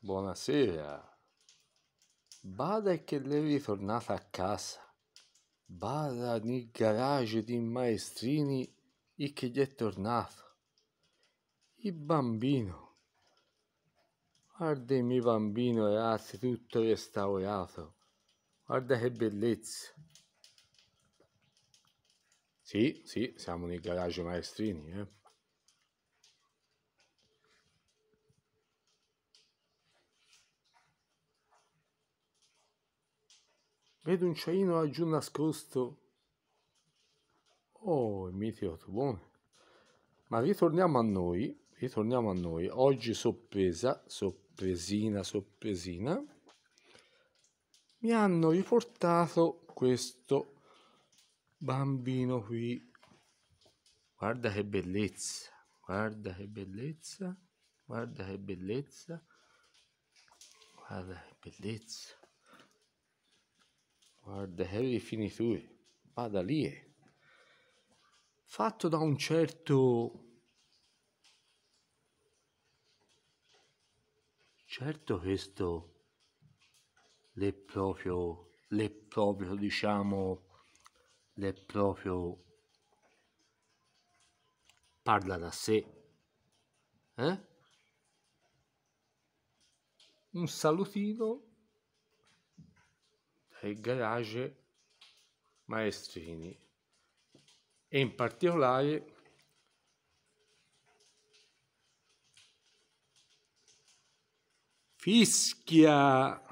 Buonasera. Bada è che lei è ritornata a casa. Bada nel garage di maestrini e che gli è tornato. Il bambino. Guarda il mio bambino, ragazzi, tutto restaurato. Guarda che bellezza. Sì, sì, siamo nel garage maestrini, eh. Vedo un ciaino laggiù nascosto. Oh, il mitico tubone. Ma ritorniamo a noi, ritorniamo a noi. Oggi sorpresa, sorpresina, sorpresina. Mi hanno riportato questo bambino qui. Guarda che bellezza, guarda che bellezza, guarda che bellezza, guarda che bellezza. Guarda che finiture vada lì. Eh. Fatto da un certo... Certo questo l'è proprio, l'è proprio diciamo, l'è proprio... Parla da sé. Eh? Un salutino e garage Maestrini e in particolare fischia